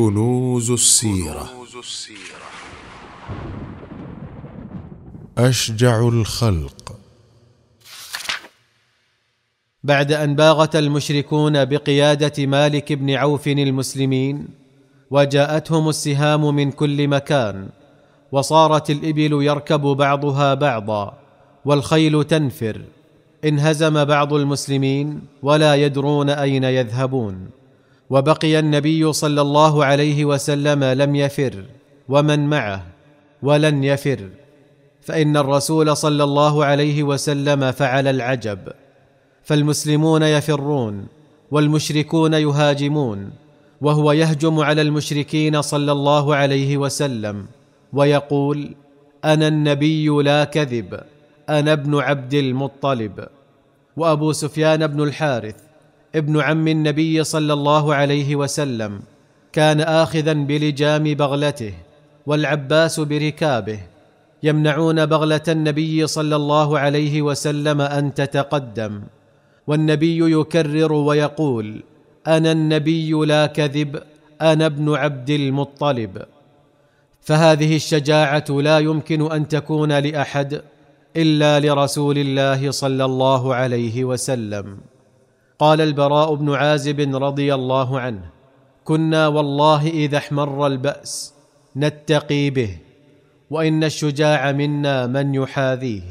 كنوز السيرة أشجع الخلق بعد أن باغت المشركون بقيادة مالك بن عوف المسلمين وجاءتهم السهام من كل مكان وصارت الإبل يركب بعضها بعضا والخيل تنفر انهزم بعض المسلمين ولا يدرون أين يذهبون وبقي النبي صلى الله عليه وسلم لم يفر ومن معه ولن يفر فان الرسول صلى الله عليه وسلم فعل العجب فالمسلمون يفرون والمشركون يهاجمون وهو يهجم على المشركين صلى الله عليه وسلم ويقول انا النبي لا كذب انا ابن عبد المطلب وابو سفيان بن الحارث ابن عم النبي صلى الله عليه وسلم كان اخذا بلجام بغلته والعباس بركابه يمنعون بغله النبي صلى الله عليه وسلم ان تتقدم والنبي يكرر ويقول انا النبي لا كذب انا ابن عبد المطلب فهذه الشجاعه لا يمكن ان تكون لاحد الا لرسول الله صلى الله عليه وسلم قال البراء بن عازب رضي الله عنه كنا والله اذا احمر الباس نتقي به وان الشجاع منا من يحاذيه